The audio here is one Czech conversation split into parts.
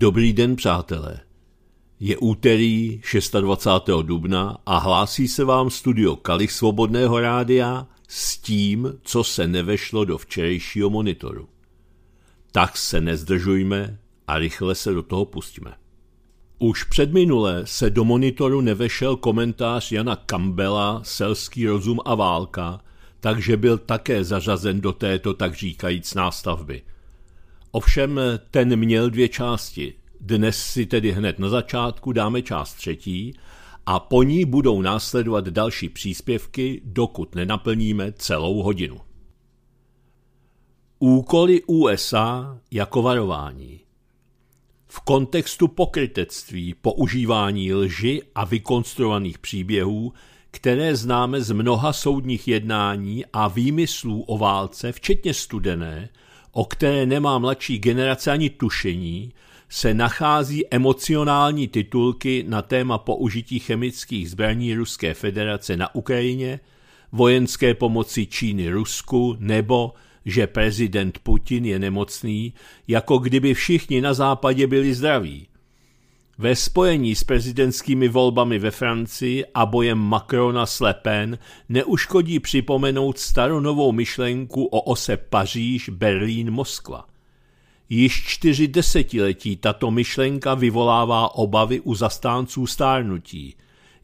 Dobrý den, přátelé. Je úterý 26. dubna a hlásí se vám studio Kalich Svobodného rádia s tím, co se nevešlo do včerejšího monitoru. Tak se nezdržujme a rychle se do toho pustíme. Už předminule se do monitoru nevešel komentář Jana Kambela, Selský rozum a válka, takže byl také zařazen do této tak říkajíc nástavby – Ovšem ten měl dvě části. Dnes si tedy hned na začátku dáme část třetí a po ní budou následovat další příspěvky, dokud nenaplníme celou hodinu. Úkoly USA jako varování. V kontextu pokrytectví, používání lži a vykonstruovaných příběhů, které známe z mnoha soudních jednání a výmyslů o válce, včetně studené, o které nemá mladší generace ani tušení, se nachází emocionální titulky na téma použití chemických zbraní Ruské federace na Ukrajině, vojenské pomoci Číny Rusku nebo že prezident Putin je nemocný, jako kdyby všichni na západě byli zdraví ve spojení s prezidentskými volbami ve Francii a bojem Macrona s Le Pen neuškodí připomenout staronovou myšlenku o ose Paříž, Berlín, Moskva. Již čtyři desetiletí tato myšlenka vyvolává obavy u zastánců stárnutí.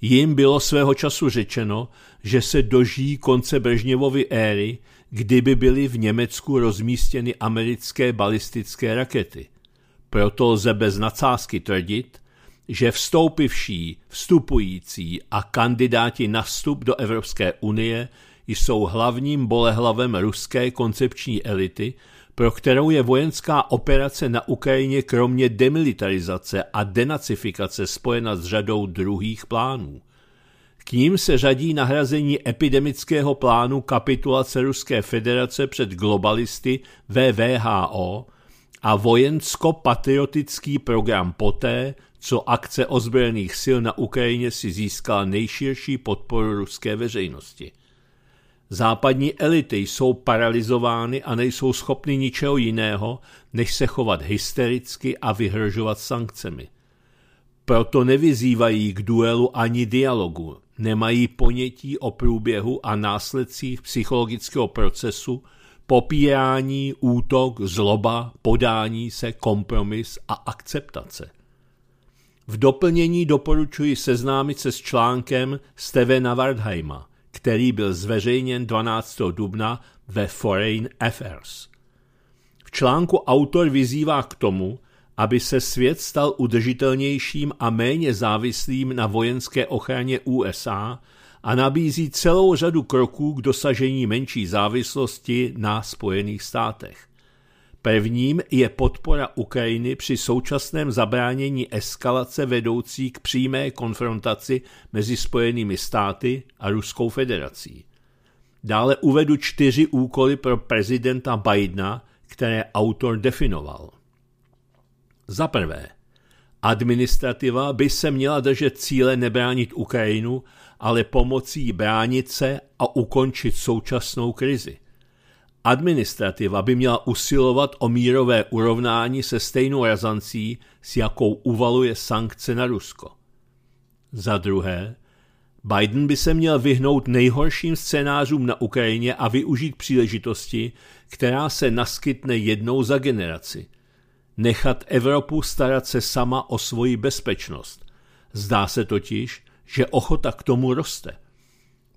Jim bylo svého času řečeno, že se dožijí konce Brežněvovy éry, kdyby byly v Německu rozmístěny americké balistické rakety. Proto lze bez nadsázky tvrdit, že vstoupivší, vstupující a kandidáti na vstup do Evropské unie jsou hlavním bolehlavem ruské koncepční elity, pro kterou je vojenská operace na Ukrajině kromě demilitarizace a denacifikace spojena s řadou druhých plánů. K ním se řadí nahrazení epidemického plánu kapitulace Ruské federace před globalisty VVHO a vojensko-patriotický program poté, co akce ozbrojených sil na Ukrajině si získala nejširší podporu ruské veřejnosti. Západní elity jsou paralizovány a nejsou schopny ničeho jiného, než se chovat hystericky a vyhrožovat sankcemi. Proto nevyzývají k duelu ani dialogu, nemají ponětí o průběhu a následcích psychologického procesu, popírání, útok, zloba, podání se, kompromis a akceptace. V doplnění doporučuji seznámit se s článkem Stevena Wardheima, který byl zveřejněn 12. dubna ve Foreign Affairs. V článku autor vyzývá k tomu, aby se svět stal udržitelnějším a méně závislým na vojenské ochraně USA a nabízí celou řadu kroků k dosažení menší závislosti na Spojených státech. Prvním je podpora Ukrajiny při současném zabránění eskalace vedoucí k přímé konfrontaci mezi Spojenými státy a Ruskou federací. Dále uvedu čtyři úkoly pro prezidenta Bidena, které autor definoval. Za prvé, administrativa by se měla držet cíle nebránit Ukrajinu, ale pomocí bránit se a ukončit současnou krizi. Administrativa by měla usilovat o mírové urovnání se stejnou razancí, s jakou uvaluje sankce na Rusko. Za druhé, Biden by se měl vyhnout nejhorším scénářům na Ukrajině a využít příležitosti, která se naskytne jednou za generaci. Nechat Evropu starat se sama o svoji bezpečnost. Zdá se totiž, že ochota k tomu roste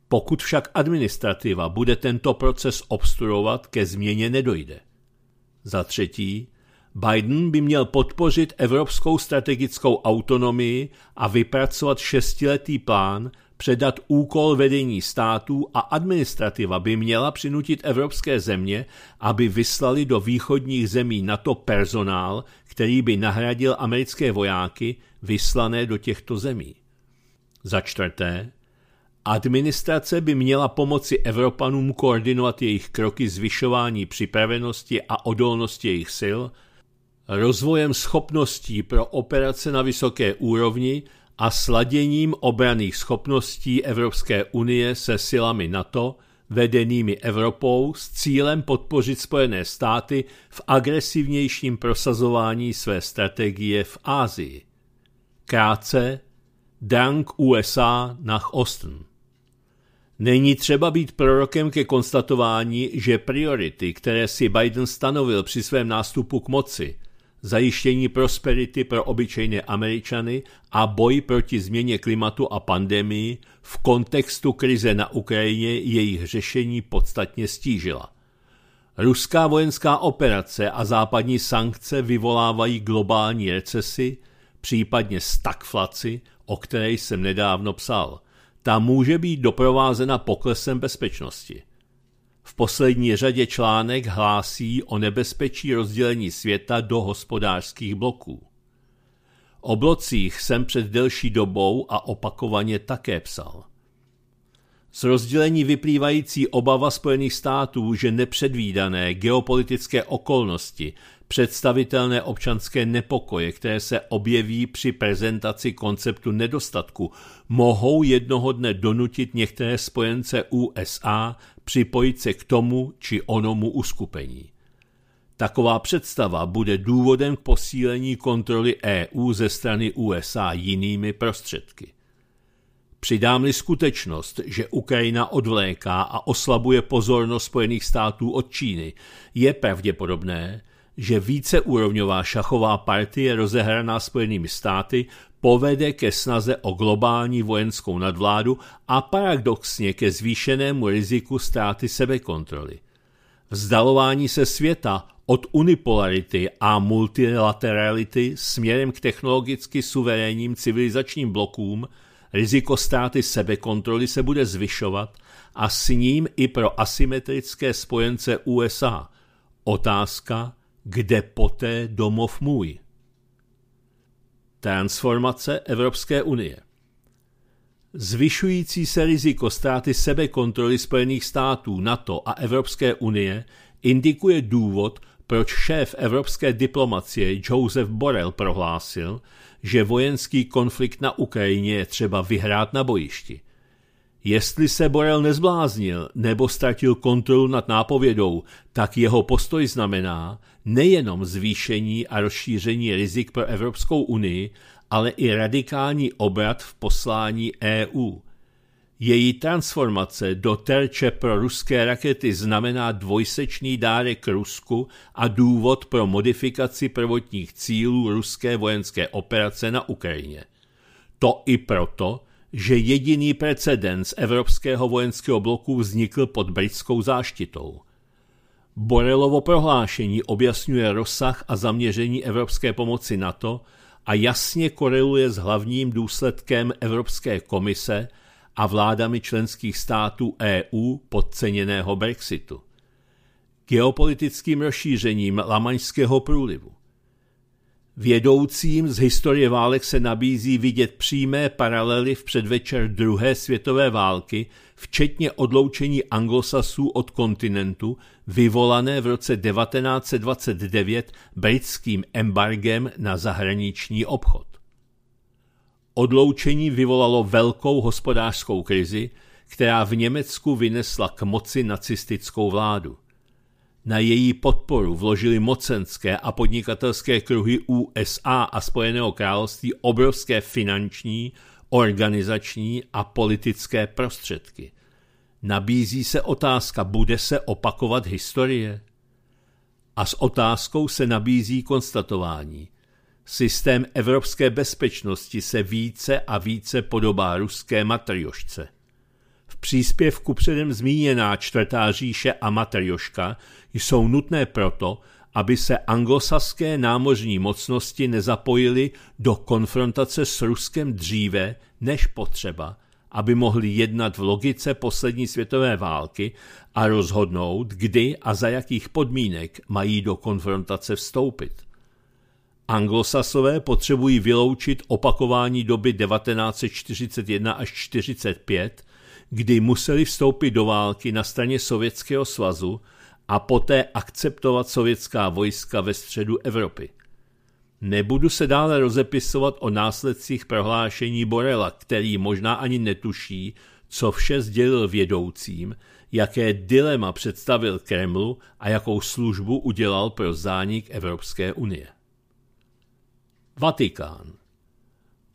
pokud však administrativa bude tento proces obstruovat, ke změně nedojde. Za třetí, Biden by měl podpořit evropskou strategickou autonomii a vypracovat šestiletý plán, předat úkol vedení států a administrativa by měla přinutit evropské země, aby vyslali do východních zemí NATO personál, který by nahradil americké vojáky vyslané do těchto zemí. Za čtvrté, Administrace by měla pomoci Evropanům koordinovat jejich kroky zvyšování připravenosti a odolnosti jejich sil, rozvojem schopností pro operace na vysoké úrovni a sladěním obraných schopností Evropské unie se silami NATO, vedenými Evropou s cílem podpořit Spojené státy v agresivnějším prosazování své strategie v Ázii. Krátce Dank USA nach Osten. Není třeba být prorokem ke konstatování, že priority, které si Biden stanovil při svém nástupu k moci, zajištění prosperity pro obyčejné Američany a boj proti změně klimatu a pandemii v kontextu krize na Ukrajině jejich řešení podstatně stížila. Ruská vojenská operace a západní sankce vyvolávají globální recesi, případně stagflaci, o které jsem nedávno psal – ta může být doprovázena poklesem bezpečnosti. V poslední řadě článek hlásí o nebezpečí rozdělení světa do hospodářských bloků. O blocích jsem před delší dobou a opakovaně také psal. Z rozdělení vyplývající obava Spojených států, že nepředvídané geopolitické okolnosti představitelné občanské nepokoje, které se objeví při prezentaci konceptu nedostatku, mohou jednoho dne donutit některé spojence USA připojit se k tomu či onomu uskupení. Taková představa bude důvodem k posílení kontroly EU ze strany USA jinými prostředky. Přidám-li skutečnost, že Ukrajina odvléká a oslabuje pozornost Spojených států od Číny, je pravděpodobné, že víceúrovňová šachová partie rozehraná Spojenými státy povede ke snaze o globální vojenskou nadvládu a paradoxně ke zvýšenému riziku ztráty sebekontroly. Vzdalování se světa od unipolarity a multilaterality směrem k technologicky suverénním civilizačním blokům, riziko ztráty sebekontroly se bude zvyšovat a s ním i pro asymetrické spojence USA. Otázka, kde poté domov můj. Transformace Evropské unie Zvyšující se riziko ztráty sebekontroly Spojených států, NATO a Evropské unie indikuje důvod, proč šéf evropské diplomacie Joseph Borrell prohlásil, že vojenský konflikt na Ukrajině je třeba vyhrát na bojišti. Jestli se Borel nezbláznil nebo ztratil kontrolu nad nápovědou, tak jeho postoj znamená, nejenom zvýšení a rozšíření rizik pro Evropskou unii, ale i radikální obrat v poslání EU. Její transformace do terče pro ruské rakety znamená dvojsečný dárek Rusku a důvod pro modifikaci prvotních cílů ruské vojenské operace na Ukrajině. To i proto, že jediný precedens evropského vojenského bloku vznikl pod britskou záštitou – Borelovo prohlášení objasňuje rozsah a zaměření evropské pomoci NATO a jasně koreluje s hlavním důsledkem Evropské komise a vládami členských států EU podceněného Brexitu. Geopolitickým rozšířením Lamaňského průlivu. Vědoucím z historie válek se nabízí vidět přímé paralely v předvečer druhé světové války – včetně odloučení anglosasů od kontinentu, vyvolané v roce 1929 britským embargem na zahraniční obchod. Odloučení vyvolalo velkou hospodářskou krizi, která v Německu vynesla k moci nacistickou vládu. Na její podporu vložili mocenské a podnikatelské kruhy USA a Spojeného království obrovské finanční, organizační a politické prostředky. Nabízí se otázka, bude se opakovat historie? A s otázkou se nabízí konstatování. Systém evropské bezpečnosti se více a více podobá ruské matriošce. V příspěvku předem zmíněná čtvrtá říše a matrioška jsou nutné proto, aby se anglosaské námořní mocnosti nezapojily do konfrontace s Ruskem dříve než potřeba, aby mohli jednat v logice poslední světové války a rozhodnout, kdy a za jakých podmínek mají do konfrontace vstoupit. Anglosasové potřebují vyloučit opakování doby 1941 až 1945, kdy museli vstoupit do války na straně Sovětského svazu – a poté akceptovat sovětská vojska ve středu Evropy. Nebudu se dále rozepisovat o následcích prohlášení Borela, který možná ani netuší, co vše sdělil vědoucím, jaké dilema představil Kremlu a jakou službu udělal pro zánik Evropské unie. Vatikán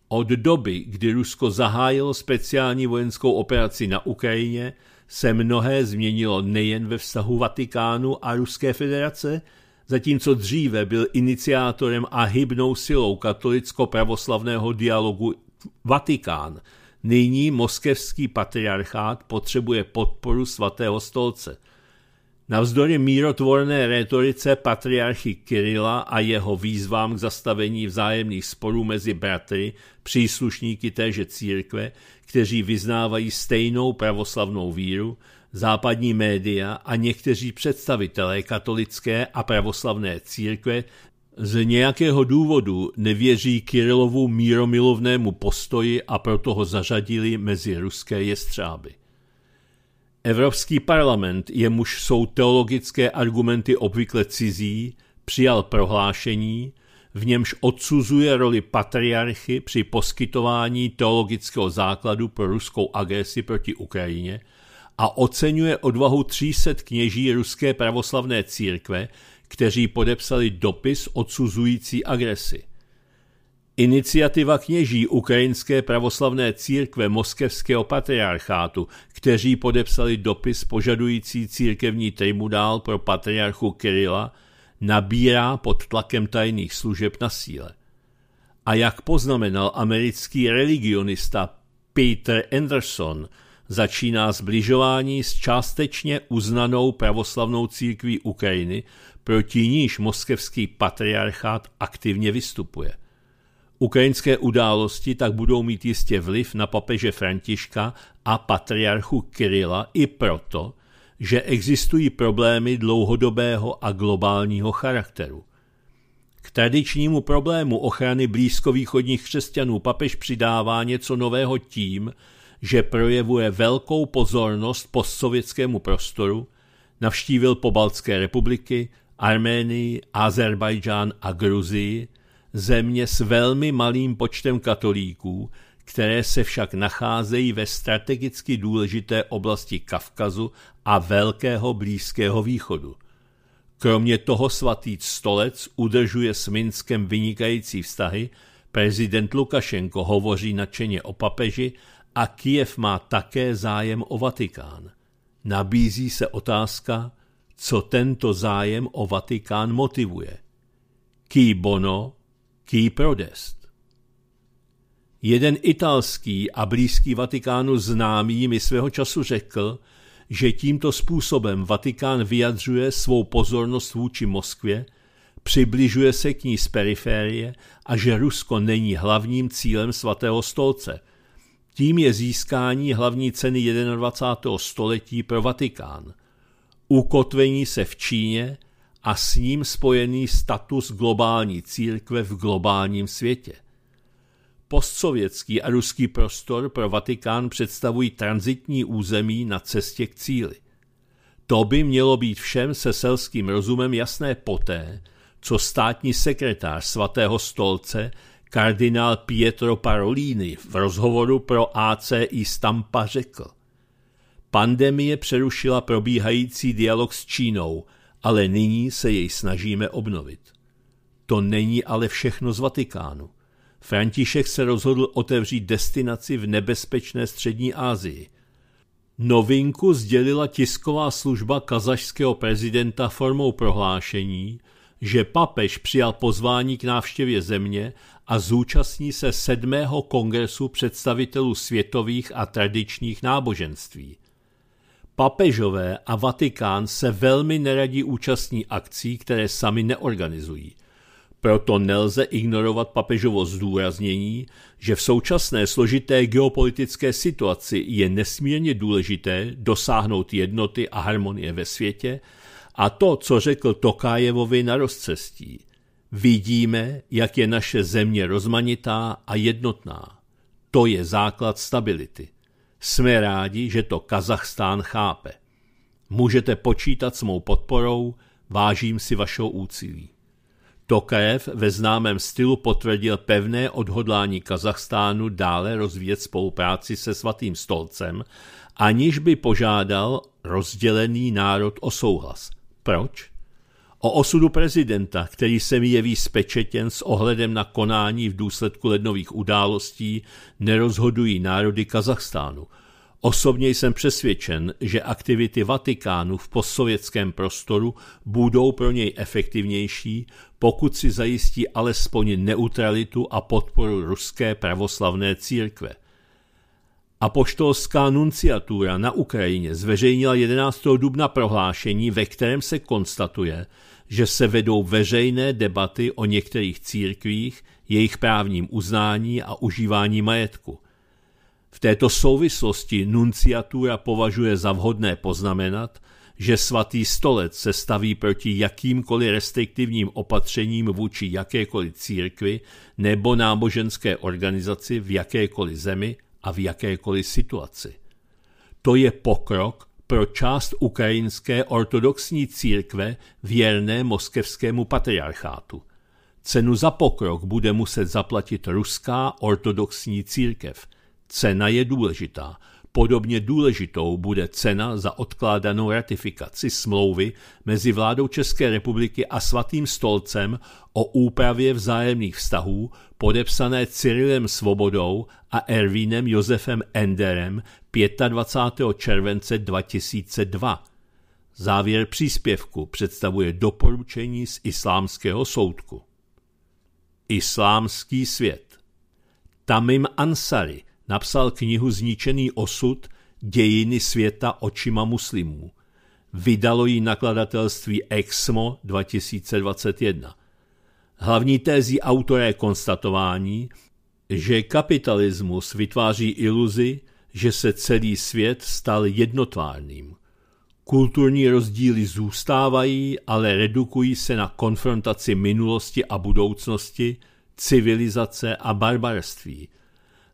Od doby, kdy Rusko zahájilo speciální vojenskou operaci na Ukrajině, se mnohé změnilo nejen ve vztahu Vatikánu a Ruské federace, zatímco dříve byl iniciátorem a hybnou silou katolicko-pravoslavného dialogu Vatikán. Nyní moskevský patriarchát potřebuje podporu svatého stolce. Navzdory mírotvorné retorice patriarchy Kirila a jeho výzvám k zastavení vzájemných sporů mezi bratry, příslušníky téže církve, kteří vyznávají stejnou pravoslavnou víru, západní média a někteří představitelé katolické a pravoslavné církve z nějakého důvodu nevěří Kirilovu míromilovnému postoji a proto ho zařadili mezi ruské jestřáby. Evropský parlament, jemuž jsou teologické argumenty obvykle cizí, přijal prohlášení, v němž odsuzuje roli patriarchy při poskytování teologického základu pro ruskou agresi proti Ukrajině a oceňuje odvahu 300 kněží ruské pravoslavné církve, kteří podepsali dopis odsuzující agresi. Iniciativa kněží Ukrajinské pravoslavné církve Moskevského patriarchátu, kteří podepsali dopis požadující církevní tribunál pro patriarchu Kirila, nabírá pod tlakem tajných služeb na síle. A jak poznamenal americký religionista Peter Anderson, začíná zbližování s částečně uznanou pravoslavnou církví Ukrajiny, proti níž moskevský patriarchát aktivně vystupuje. Ukrajinské události tak budou mít jistě vliv na papeže Františka a patriarchu Kirila i proto, že existují problémy dlouhodobého a globálního charakteru. K tradičnímu problému ochrany blízkovýchodních křesťanů papež přidává něco nového tím, že projevuje velkou pozornost postsovětskému prostoru, navštívil pobaltské republiky, Arménii, Azerbajdžán a Gruzii, země s velmi malým počtem katolíků, které se však nacházejí ve strategicky důležité oblasti Kavkazu a Velkého Blízkého východu. Kromě toho svatý stolec udržuje s Minskem vynikající vztahy, prezident Lukašenko hovoří nadšeně o papeži a Kiev má také zájem o Vatikán. Nabízí se otázka, co tento zájem o Vatikán motivuje. Ký bono, ký prodest. Jeden italský a blízký Vatikánu známý mi svého času řekl, že tímto způsobem Vatikán vyjadřuje svou pozornost vůči Moskvě, přibližuje se k ní z periférie a že Rusko není hlavním cílem svatého stolce. Tím je získání hlavní ceny 21. století pro Vatikán. Ukotvení se v Číně a s ním spojený status globální církve v globálním světě. Postsovětský a ruský prostor pro Vatikán představují transitní území na cestě k cíli. To by mělo být všem se selským rozumem jasné poté, co státní sekretář svatého stolce kardinál Pietro Parolini v rozhovoru pro ACI Stampa řekl. Pandemie přerušila probíhající dialog s Čínou, ale nyní se jej snažíme obnovit. To není ale všechno z Vatikánu. František se rozhodl otevřít destinaci v nebezpečné střední Asii. Novinku sdělila tisková služba kazašského prezidenta formou prohlášení, že papež přijal pozvání k návštěvě země a zúčastní se sedmého kongresu představitelů světových a tradičních náboženství. Papežové a Vatikán se velmi neradí účastní akcí, které sami neorganizují. Proto nelze ignorovat papežovo zdůraznění, že v současné složité geopolitické situaci je nesmírně důležité dosáhnout jednoty a harmonie ve světě a to, co řekl Tokájevovi na rozcestí. Vidíme, jak je naše země rozmanitá a jednotná. To je základ stability. Jsme rádi, že to Kazachstán chápe. Můžete počítat s mou podporou, vážím si vašeho úcilí. Tokajev ve známém stylu potvrdil pevné odhodlání Kazachstánu dále rozvíjet spolupráci se Svatým stolcem, aniž by požádal rozdělený národ o souhlas. Proč? O osudu prezidenta, který se mi jeví spečetěn s ohledem na konání v důsledku lednových událostí, nerozhodují národy Kazachstánu – Osobně jsem přesvědčen, že aktivity Vatikánu v postsovětském prostoru budou pro něj efektivnější, pokud si zajistí alespoň neutralitu a podporu ruské pravoslavné církve. Apoštolská nunciatura na Ukrajině zveřejnila 11. dubna prohlášení, ve kterém se konstatuje, že se vedou veřejné debaty o některých církvích, jejich právním uznání a užívání majetku. V této souvislosti nunciatura považuje za vhodné poznamenat, že svatý stolec se staví proti jakýmkoliv restriktivním opatřením vůči jakékoliv církvi nebo náboženské organizaci v jakékoliv zemi a v jakékoliv situaci. To je pokrok pro část ukrajinské ortodoxní církve věrné moskevskému patriarchátu. Cenu za pokrok bude muset zaplatit ruská ortodoxní církev – Cena je důležitá. Podobně důležitou bude cena za odkládanou ratifikaci smlouvy mezi vládou České republiky a svatým stolcem o úpravě vzájemných vztahů podepsané Cyrilem Svobodou a Ervínem Josefem Enderem 25. července 2002. Závěr příspěvku představuje doporučení z islámského soudku. Islámský svět Tamim Ansari – Napsal knihu Zničený osud dějiny světa očima muslimů. Vydalo ji nakladatelství Exmo 2021. Hlavní tézí autora je konstatování, že kapitalismus vytváří iluzi, že se celý svět stal jednotvárným. Kulturní rozdíly zůstávají, ale redukují se na konfrontaci minulosti a budoucnosti, civilizace a barbarství –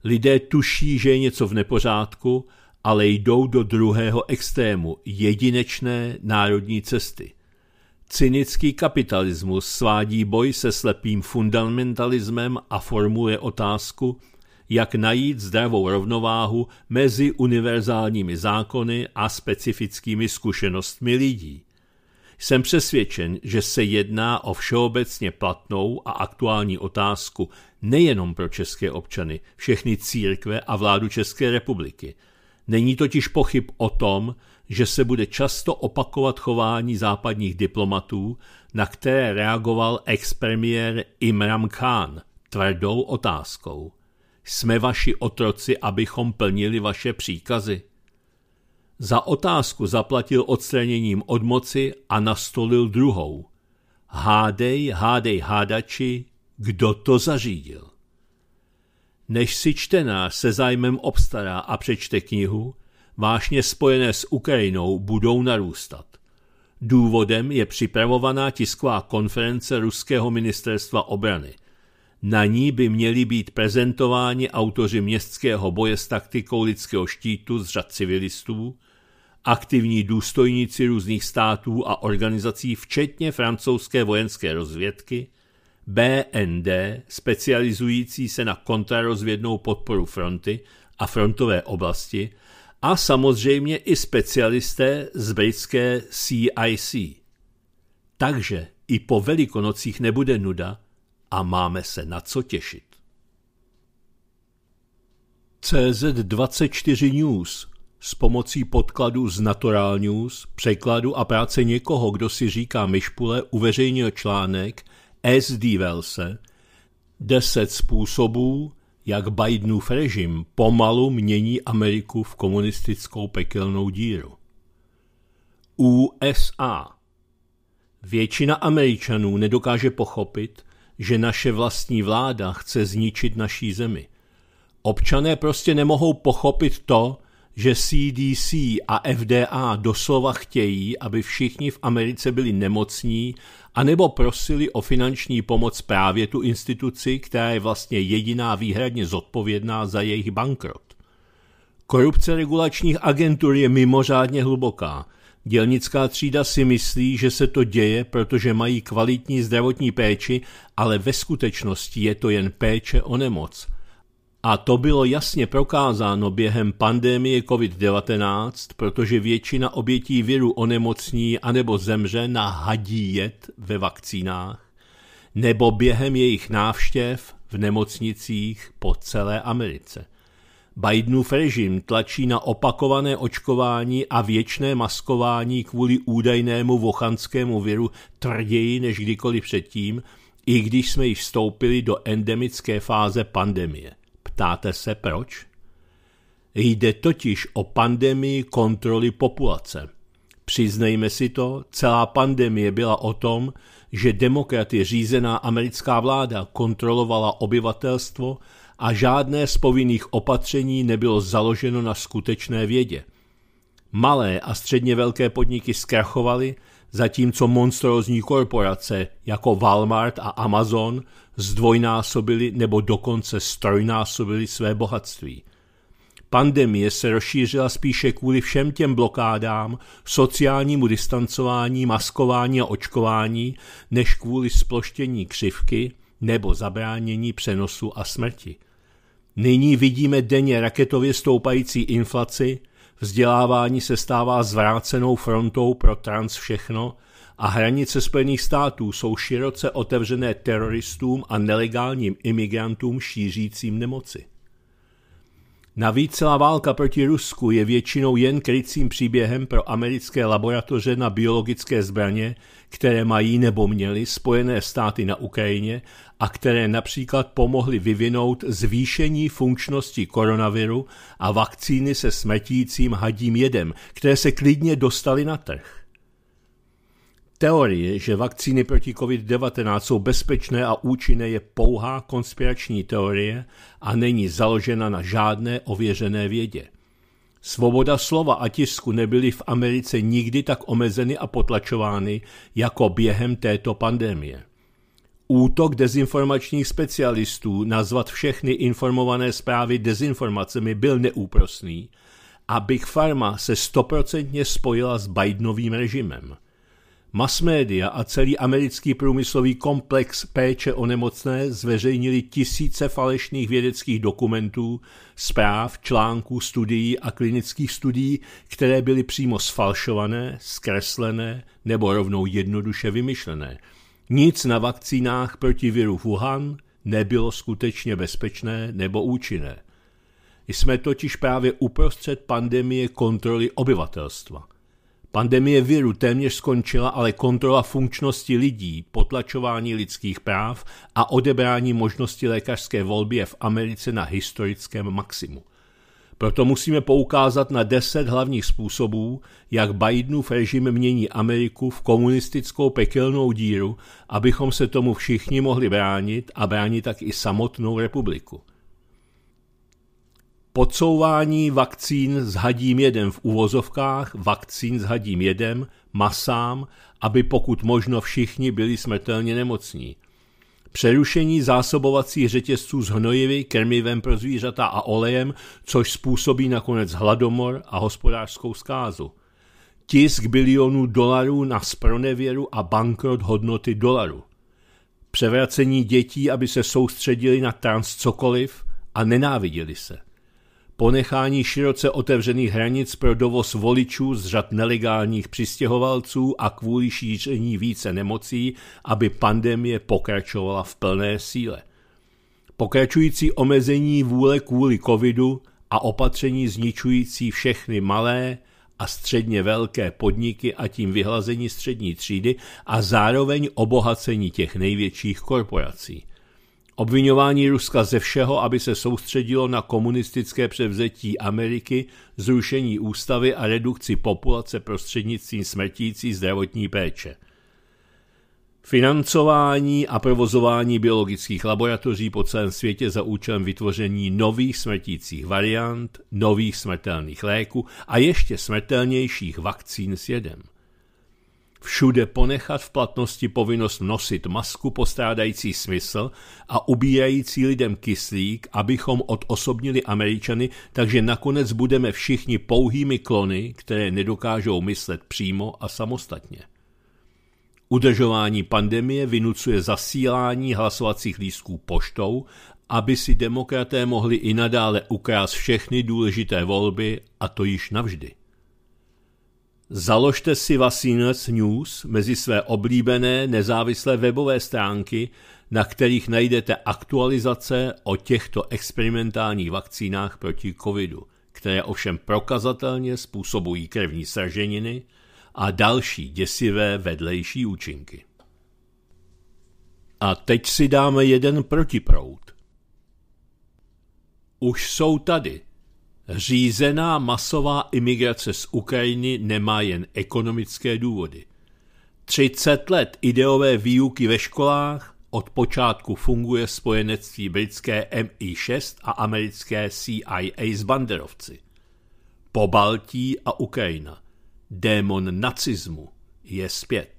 Lidé tuší, že je něco v nepořádku, ale jdou do druhého extrému jedinečné národní cesty. Cynický kapitalismus svádí boj se slepým fundamentalismem a formuje otázku, jak najít zdravou rovnováhu mezi univerzálními zákony a specifickými zkušenostmi lidí. Jsem přesvědčen, že se jedná o všeobecně platnou a aktuální otázku nejenom pro české občany, všechny církve a vládu České republiky. Není totiž pochyb o tom, že se bude často opakovat chování západních diplomatů, na které reagoval ex-premiér Imram Khan tvrdou otázkou. Jsme vaši otroci, abychom plnili vaše příkazy? Za otázku zaplatil odstraněním od moci a nastolil druhou. Hádej, hádej, hádači, kdo to zařídil? Než si čtenář se zájmem obstará a přečte knihu, vášně spojené s Ukrajinou budou narůstat. Důvodem je připravovaná tisková konference Ruského ministerstva obrany. Na ní by měli být prezentováni autoři městského boje s taktikou lidského štítu z řad civilistů, aktivní důstojníci různých států a organizací, včetně francouzské vojenské rozvědky, BND, specializující se na kontrarozvědnou podporu fronty a frontové oblasti, a samozřejmě i specialisté z britské CIC. Takže i po velikonocích nebude nuda a máme se na co těšit. CZ24 News s pomocí podkladu z Natural News, překladu a práce někoho, kdo si říká Myšpule, uveřejnil článek SD Velse 10 způsobů, jak Bidenův režim pomalu mění Ameriku v komunistickou pekelnou díru. USA Většina Američanů nedokáže pochopit, že naše vlastní vláda chce zničit naší zemi. Občané prostě nemohou pochopit to, že CDC a FDA doslova chtějí, aby všichni v Americe byli nemocní, anebo prosili o finanční pomoc právě tu instituci, která je vlastně jediná výhradně zodpovědná za jejich bankrot. Korupce regulačních agentur je mimořádně hluboká. Dělnická třída si myslí, že se to děje, protože mají kvalitní zdravotní péči, ale ve skutečnosti je to jen péče o nemoc – a to bylo jasně prokázáno během pandémie COVID-19, protože většina obětí viru onemocní anebo zemře na hadí jed ve vakcínách, nebo během jejich návštěv v nemocnicích po celé Americe. Bidenův režim tlačí na opakované očkování a věčné maskování kvůli údajnému vochanskému viru tvrději než kdykoliv předtím, i když jsme již vstoupili do endemické fáze pandemie. Ptáte se proč? Jde totiž o pandemii kontroly populace. Přiznejme si to, celá pandemie byla o tom, že demokraty řízená americká vláda kontrolovala obyvatelstvo a žádné z povinných opatření nebylo založeno na skutečné vědě. Malé a středně velké podniky zkrachovaly zatímco monstrózní korporace jako Walmart a Amazon zdvojnásobili nebo dokonce strojnásobili své bohatství. Pandemie se rozšířila spíše kvůli všem těm blokádám, sociálnímu distancování, maskování a očkování, než kvůli sploštění křivky nebo zabránění přenosu a smrti. Nyní vidíme denně raketově stoupající inflaci, vzdělávání se stává zvrácenou frontou pro trans všechno a hranice Spojených států jsou široce otevřené teroristům a nelegálním imigrantům šířícím nemoci. Navíc celá válka proti Rusku je většinou jen krycím příběhem pro americké laboratoře na biologické zbraně, které mají nebo měly Spojené státy na Ukrajině a které například pomohly vyvinout zvýšení funkčnosti koronaviru a vakcíny se smetícím hadím jedem, které se klidně dostaly na trh. Teorie, že vakcíny proti COVID-19 jsou bezpečné a účinné, je pouhá konspirační teorie a není založena na žádné ověřené vědě. Svoboda slova a tisku nebyly v Americe nikdy tak omezeny a potlačovány jako během této pandemie útok dezinformačních specialistů nazvat všechny informované zprávy dezinformacemi byl neúprosný a Big Pharma se stoprocentně spojila s Bidenovým režimem. Mass media a celý americký průmyslový komplex péče o nemocné zveřejnili tisíce falešných vědeckých dokumentů, zpráv, článků, studií a klinických studií, které byly přímo sfalšované, zkreslené nebo rovnou jednoduše vymyšlené – nic na vakcínách proti viru Wuhan nebylo skutečně bezpečné nebo účinné. Jsme totiž právě uprostřed pandemie kontroly obyvatelstva. Pandemie viru téměř skončila, ale kontrola funkčnosti lidí, potlačování lidských práv a odebrání možnosti lékařské volby je v Americe na historickém maximu. Proto musíme poukázat na deset hlavních způsobů, jak Bidenův režim mění Ameriku v komunistickou pekelnou díru, abychom se tomu všichni mohli bránit a bránit tak i samotnou republiku. Podsouvání vakcín s hadím jedem v uvozovkách, vakcín s hadím jedem, masám, aby pokud možno všichni byli smrtelně nemocní – Přerušení zásobovacích řetězců s hnojivy, krmivem pro zvířata a olejem, což způsobí nakonec hladomor a hospodářskou zkázu. Tisk bilionů dolarů na spronevěru a bankrot hodnoty dolaru. Převracení dětí, aby se soustředili na trans cokoliv a nenáviděli se ponechání široce otevřených hranic pro dovoz voličů z řad nelegálních přistěhovalců a kvůli šíření více nemocí, aby pandemie pokračovala v plné síle. Pokračující omezení vůle kvůli covidu a opatření zničující všechny malé, a středně velké podniky a tím vyhlazení střední třídy a zároveň obohacení těch největších korporací. Obvinování Ruska ze všeho, aby se soustředilo na komunistické převzetí Ameriky, zrušení ústavy a redukci populace prostřednictvím smrtící zdravotní péče. Financování a provozování biologických laboratoří po celém světě za účelem vytvoření nových smrtících variant, nových smrtelných léků a ještě smrtelnějších vakcín s jedem – všude ponechat v platnosti povinnost nosit masku postrádající smysl a ubírající lidem kyslík, abychom odosobnili Američany, takže nakonec budeme všichni pouhými klony, které nedokážou myslet přímo a samostatně. Udržování pandemie vynucuje zasílání hlasovacích lístků poštou, aby si demokraté mohli i nadále ukrást všechny důležité volby, a to již navždy. Založte si Vasinec News mezi své oblíbené nezávislé webové stránky, na kterých najdete aktualizace o těchto experimentálních vakcínách proti covidu, které ovšem prokazatelně způsobují krevní sraženiny a další děsivé vedlejší účinky. A teď si dáme jeden protiprout. Už jsou tady, Řízená masová imigrace z Ukrajiny nemá jen ekonomické důvody. 30 let ideové výuky ve školách od počátku funguje spojenectví britské MI6 a americké CIA z banderovci. Po Baltí a Ukrajina. Démon nacismu je zpět.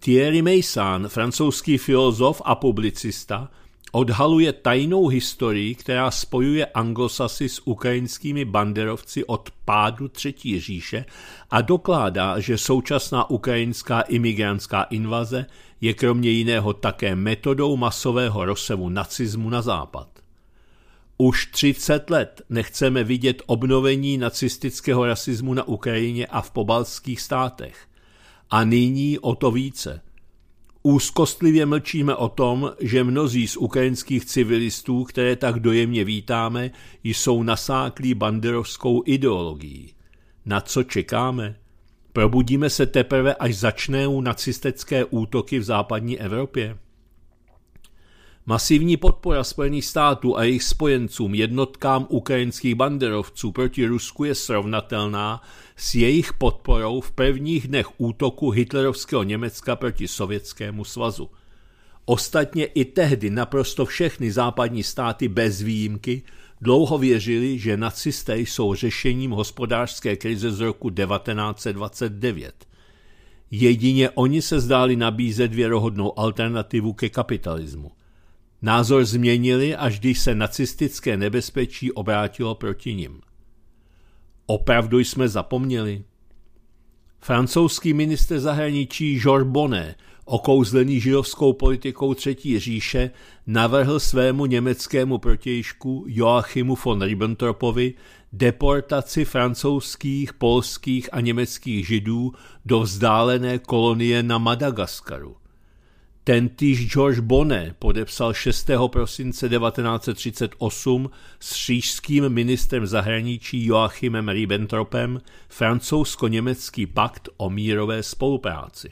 Thierry Mason, francouzský filozof a publicista, odhaluje tajnou historii, která spojuje anglosasy s ukrajinskými banderovci od pádu Třetí říše a dokládá, že současná ukrajinská imigrantská invaze je kromě jiného také metodou masového rozsevu nacismu na západ. Už 30 let nechceme vidět obnovení nacistického rasismu na Ukrajině a v pobaltských státech. A nyní o to více – Úzkostlivě mlčíme o tom, že mnozí z ukrajinských civilistů, které tak dojemně vítáme, jsou nasáklí banderovskou ideologií. Na co čekáme? Probudíme se teprve, až začnou nacistické útoky v západní Evropě? Masivní podpora Spojených států a jejich spojencům jednotkám ukrajinských banderovců proti Rusku je srovnatelná s jejich podporou v prvních dnech útoku hitlerovského Německa proti Sovětskému svazu. Ostatně i tehdy naprosto všechny západní státy bez výjimky dlouho věřili, že nacisté jsou řešením hospodářské krize z roku 1929. Jedině oni se zdáli nabízet věrohodnou alternativu ke kapitalismu – Názor změnili, až když se nacistické nebezpečí obrátilo proti nim. Opravdu jsme zapomněli. Francouzský minister zahraničí Georges Bonnet, okouzlený židovskou politikou Třetí říše, navrhl svému německému protějšku Joachimu von Ribbentropovi deportaci francouzských, polských a německých židů do vzdálené kolonie na Madagaskaru. Tentýž George Bonnet podepsal 6. prosince 1938 s řížským ministrem zahraničí Joachimem Ribbentropem francouzsko-německý pakt o mírové spolupráci.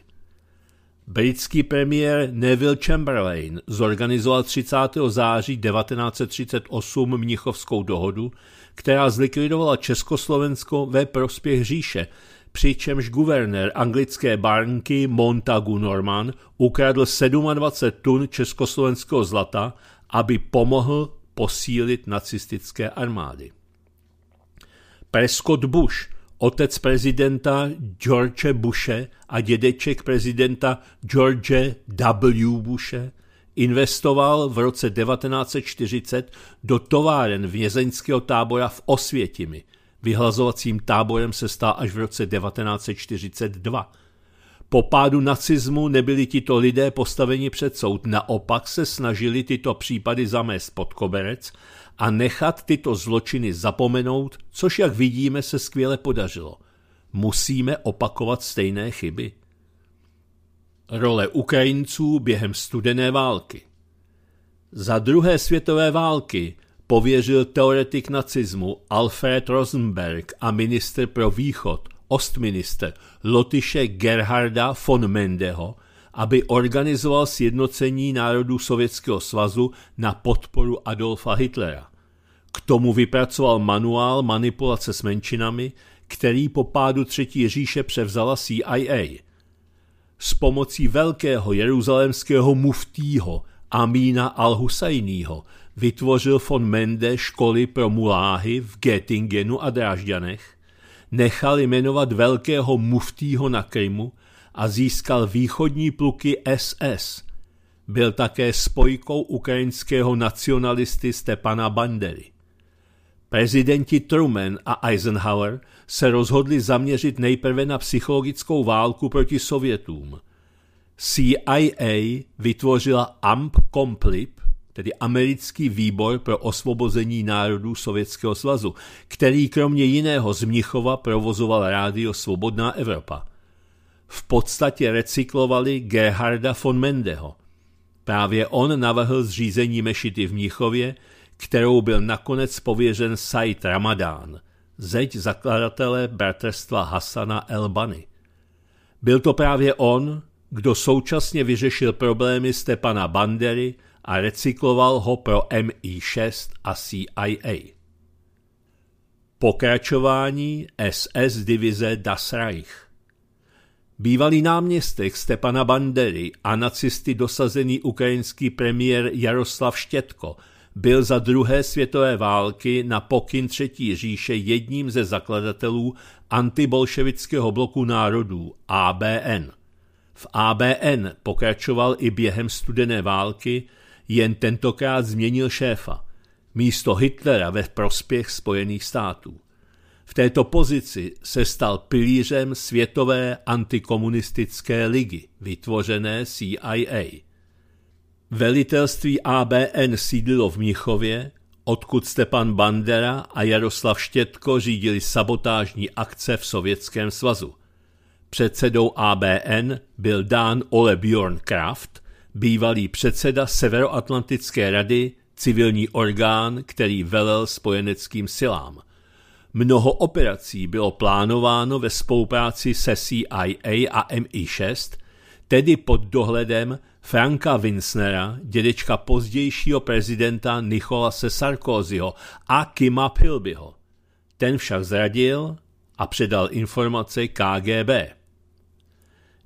Britský premiér Neville Chamberlain zorganizoval 30. září 1938 Mnichovskou dohodu, která zlikvidovala Československo ve prospěch říše, přičemž guvernér anglické banky Montagu Norman ukradl 27 tun československého zlata, aby pomohl posílit nacistické armády. Prescott Bush, otec prezidenta George Bushe a dědeček prezidenta George W. Bushe, investoval v roce 1940 do továren vězeňského tábora v Osvětimi – Vyhlazovacím táborem se stal až v roce 1942. Po pádu nacismu nebyli tito lidé postaveni před soud, naopak se snažili tyto případy zamést pod koberec a nechat tyto zločiny zapomenout, což jak vidíme se skvěle podařilo. Musíme opakovat stejné chyby. Role Ukrajinců během studené války Za druhé světové války pověřil teoretik nacismu Alfred Rosenberg a minister pro východ, ostminister Lotyše Gerharda von Mendeho, aby organizoval sjednocení národů Sovětského svazu na podporu Adolfa Hitlera. K tomu vypracoval manuál manipulace s menšinami, který po pádu Třetí říše převzala CIA. S pomocí velkého jeruzalemského muftího Amína al-Husajního vytvořil von Mende školy pro muláhy v Göttingenu a Drážďanech, nechal jmenovat velkého muftího na Krymu a získal východní pluky SS. Byl také spojkou ukrajinského nacionalisty Stepana Bandery. Prezidenti Truman a Eisenhower se rozhodli zaměřit nejprve na psychologickou válku proti Sovětům. CIA vytvořila AMP Complip, tedy americký výbor pro osvobození národů Sovětského svazu, který kromě jiného z Mnichova provozoval rádio Svobodná Evropa. V podstatě recyklovali Gerharda von Mendeho. Právě on navrhl zřízení mešity v Mnichově, kterou byl nakonec pověřen Said Ramadán, zeď zakladatele bratrstva Hasana Elbany. Byl to právě on, kdo současně vyřešil problémy Stepana Bandery, a recykloval ho pro MI6 a CIA. Pokračování SS divize Das Reich Bývalý náměstek Stepana Bandery a nacisty dosazený ukrajinský premiér Jaroslav Štětko byl za druhé světové války na pokyn Třetí říše jedním ze zakladatelů antibolševického bloku národů ABN. V ABN pokračoval i během studené války, jen tentokrát změnil šéfa, místo Hitlera ve prospěch Spojených států. V této pozici se stal pilířem světové antikomunistické ligy, vytvořené CIA. Velitelství ABN sídlilo v Mnichově, odkud Stepan Bandera a Jaroslav Štětko řídili sabotážní akce v Sovětském svazu. Předsedou ABN byl dán Ole Bjorn Kraft, bývalý předseda Severoatlantické rady, civilní orgán, který velel spojeneckým silám. Mnoho operací bylo plánováno ve spolupráci se CIA a MI6, tedy pod dohledem Franka Winsnera, dědečka pozdějšího prezidenta Nicholase Sarkozyho a Kima Pilbyho. Ten však zradil a předal informace KGB.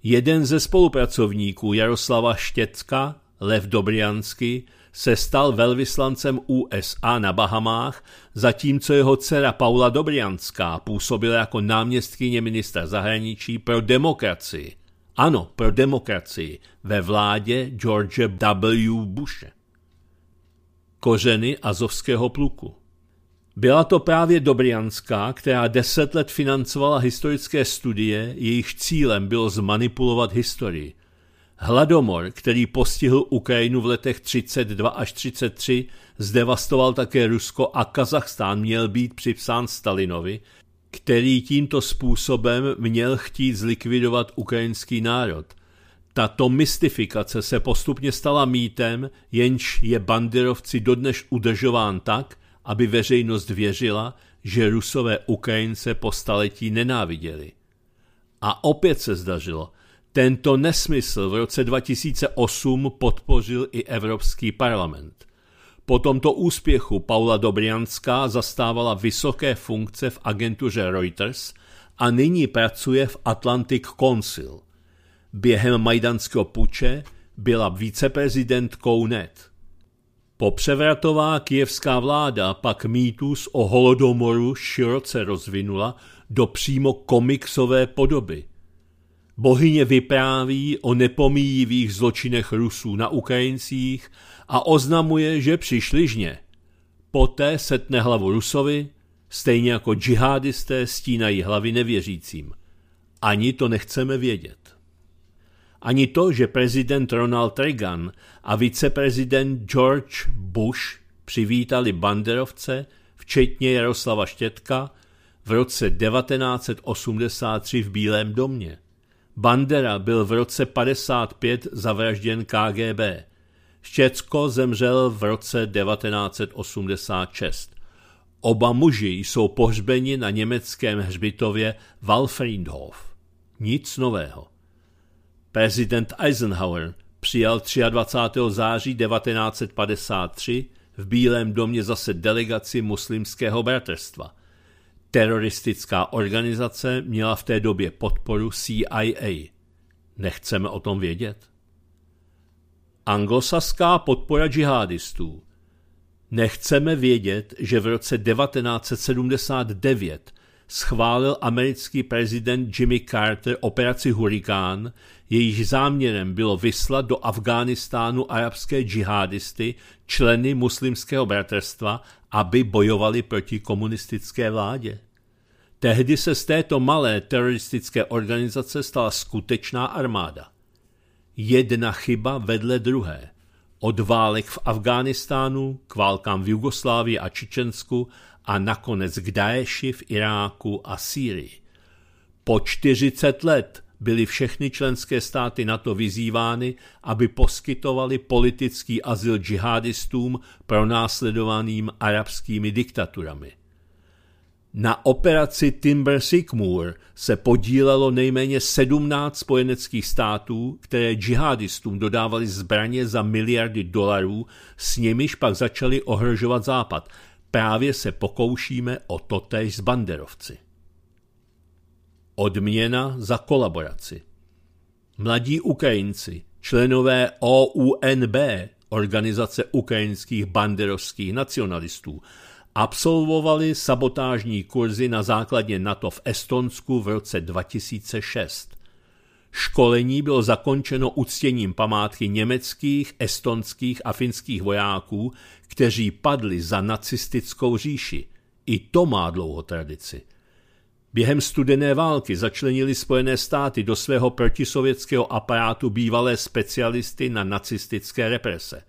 Jeden ze spolupracovníků Jaroslava Štětka, Lev Dobriansky, se stal velvyslancem USA na Bahamách, zatímco jeho dcera Paula Dobrianská působila jako náměstkyně ministra zahraničí pro demokracii. Ano, pro demokracii ve vládě George W. Bushe. Kořeny azovského pluku byla to právě Dobrianská, která deset let financovala historické studie, jejich cílem bylo zmanipulovat historii. Hladomor, který postihl Ukrajinu v letech 32 až 33, zdevastoval také Rusko a Kazachstán měl být připsán Stalinovi, který tímto způsobem měl chtít zlikvidovat ukrajinský národ. Tato mystifikace se postupně stala mýtem, jenž je banderovci dodneš udržován tak, aby veřejnost věřila, že rusové Ukrajince po staletí nenáviděli. A opět se zdařilo. Tento nesmysl v roce 2008 podpořil i Evropský parlament. Po tomto úspěchu Paula Dobrianská zastávala vysoké funkce v agentuře Reuters a nyní pracuje v Atlantic Council. Během majdanského puče byla viceprezidentkou NET. Popřevratová kijevská vláda pak mýtus o holodomoru široce rozvinula do přímo komiksové podoby. Bohyně vypráví o nepomíjivých zločinech Rusů na Ukrajincích a oznamuje, že přišli žně. Poté setne hlavu Rusovi, stejně jako džihadisté stínají hlavy nevěřícím. Ani to nechceme vědět. Ani to, že prezident Ronald Reagan a viceprezident George Bush přivítali banderovce, včetně Jaroslava Štětka, v roce 1983 v Bílém domě. Bandera byl v roce 55 zavražděn KGB. Štěcko zemřel v roce 1986. Oba muži jsou pohřbeni na německém hřbitově Walfriedhof. Nic nového. Prezident Eisenhower přijal 23. září 1953 v Bílém domě zase delegaci muslimského bratrstva. Teroristická organizace měla v té době podporu CIA. Nechceme o tom vědět? Anglosaská podpora džihadistů. Nechceme vědět, že v roce 1979 schválil americký prezident Jimmy Carter operaci Hurikán, jejíž záměrem bylo vyslat do Afghánistánu arabské džihadisty, členy muslimského bratrstva, aby bojovali proti komunistické vládě. Tehdy se z této malé teroristické organizace stala skutečná armáda. Jedna chyba vedle druhé. Od válek v Afghánistánu k válkám v Jugoslávii a Čečensku a nakonec k Daeši v Iráku a Sýrii. Po 40 let byly všechny členské státy NATO vyzývány, aby poskytovali politický azyl džihadistům pronásledovaným arabskými diktaturami. Na operaci Timber Sigmour se podílelo nejméně 17 spojeneckých států, které džihadistům dodávali zbraně za miliardy dolarů, s nimiž pak začali ohrožovat Západ právě se pokoušíme o totéž s banderovci. Odměna za kolaboraci. Mladí Ukrajinci, členové OUNB, organizace ukrajinských banderovských nacionalistů, absolvovali sabotážní kurzy na základě NATO v Estonsku v roce 2006. Školení bylo zakončeno uctěním památky německých, estonských a finských vojáků, kteří padli za nacistickou říši. I to má dlouho tradici. Během studené války začlenili Spojené státy do svého protisovětského aparátu bývalé specialisty na nacistické represe.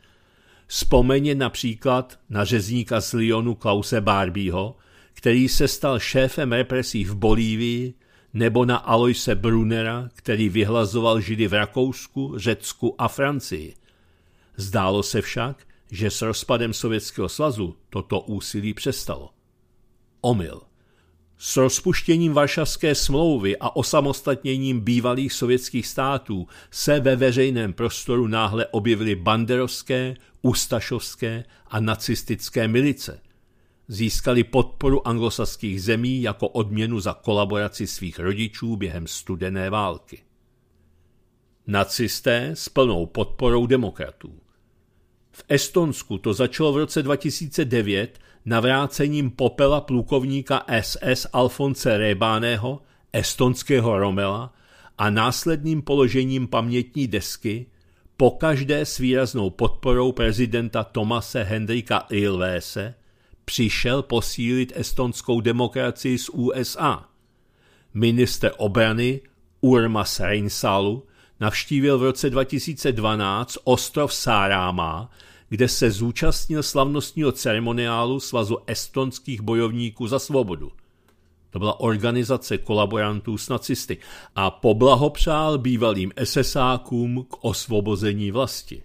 Vzpomeně například na řezníka z Lyonu Klause Barbieho, který se stal šéfem represí v Bolívii, nebo na Aloise Brunera, který vyhlazoval židy v Rakousku, Řecku a Francii. Zdálo se však, že s rozpadem Sovětského svazu toto úsilí přestalo. Omyl. S rozpuštěním Varšavské smlouvy a osamostatněním bývalých sovětských států se ve veřejném prostoru náhle objevily banderovské, ustašovské a nacistické milice – získali podporu anglosaských zemí jako odměnu za kolaboraci svých rodičů během studené války. Nacisté s plnou podporou demokratů. V Estonsku to začalo v roce 2009 navrácením popela plukovníka SS Alfonse Rebáného, estonského Romela, a následným položením pamětní desky, pokaždé s výraznou podporou prezidenta Tomase Hendrika Ilvese přišel posílit estonskou demokracii z USA. Minister obrany Urmas Reinsalu navštívil v roce 2012 ostrov Sáráma, kde se zúčastnil slavnostního ceremoniálu Svazu estonských bojovníků za svobodu. To byla organizace kolaborantů s nacisty a poblahopřál bývalým SSákům k osvobození vlasti.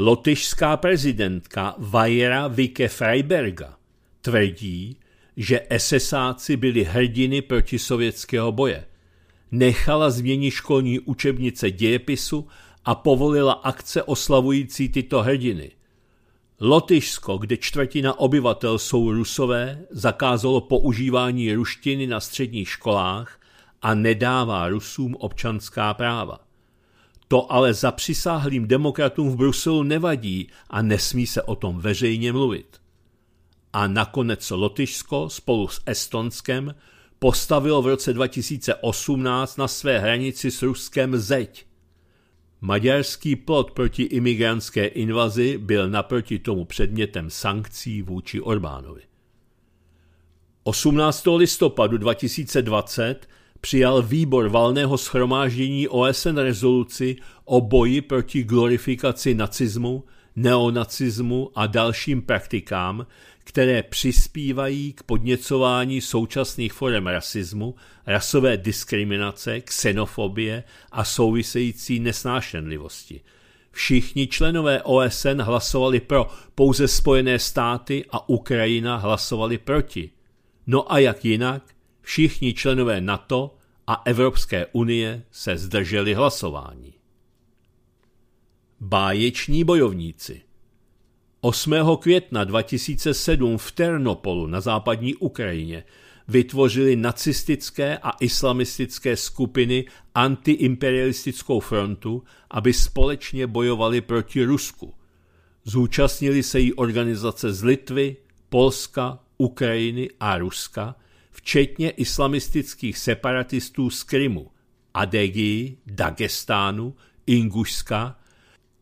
Lotyšská prezidentka Vajera Vike Freiberga tvrdí, že SSáci byli hrdiny proti sovětského boje. Nechala změnit školní učebnice dějepisu a povolila akce oslavující tyto hrdiny. Lotyšsko, kde čtvrtina obyvatel jsou rusové, zakázalo používání ruštiny na středních školách a nedává Rusům občanská práva. To ale za přisáhlým demokratům v Bruselu nevadí a nesmí se o tom veřejně mluvit. A nakonec Lotyšsko spolu s Estonskem postavilo v roce 2018 na své hranici s Ruskem zeď. Maďarský plot proti imigrantské invazi byl naproti tomu předmětem sankcí vůči Orbánovi. 18. listopadu 2020 přijal výbor valného schromáždění OSN rezoluci o boji proti glorifikaci nacismu, neonacismu a dalším praktikám, které přispívají k podněcování současných forem rasismu, rasové diskriminace, xenofobie a související nesnášenlivosti. Všichni členové OSN hlasovali pro, pouze Spojené státy a Ukrajina hlasovali proti. No a jak jinak? všichni členové NATO a Evropské unie se zdrželi hlasování. Báječní bojovníci 8. května 2007 v Ternopolu na západní Ukrajině vytvořili nacistické a islamistické skupiny antiimperialistickou frontu, aby společně bojovali proti Rusku. Zúčastnili se jí organizace z Litvy, Polska, Ukrajiny a Ruska – včetně islamistických separatistů z Krymu, Adegii, Dagestánu, Ingušska,